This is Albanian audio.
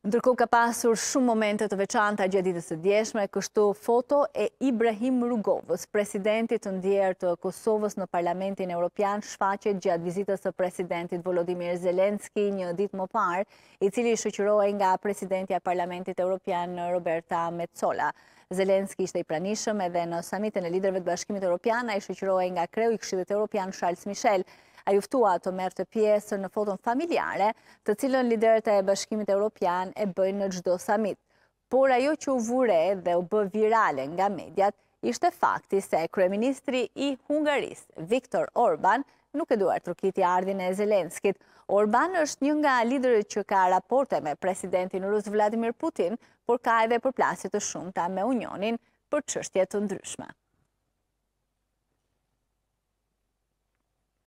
Ndërkohë ka pasur shumë momente të veçanta gjeditës të djeshme, kështu foto e Ibrahim Rugovës, presidentit të ndjerë të Kosovës në Parlamentin Europian, shfaqet gjatë vizitës të presidentit Volodimir Zelenski një ditë më parë, i cili shëqyroj nga presidentja Parlamentit Europian Roberta Metzola. Zelenski ishte i pranishëm edhe në samitën e liderve të bashkimit Europiana, i shëqyroj nga kreu i kshidit Europian Charles Michel, a juftua të mërë të pjesë në foton familjare, të cilën liderët e bashkimit europian e bëjnë në gjdo samit. Por ajo që u vure dhe u bë virale nga mediat, ishte fakti se kreministri i Hungarist, Viktor Orban, nuk e duar trukiti ardhin e Zelenskit. Orban është një nga liderët që ka raporte me presidentin Rus Vladimir Putin, por ka edhe përplasit të shumëta me unionin për qështje të ndryshme.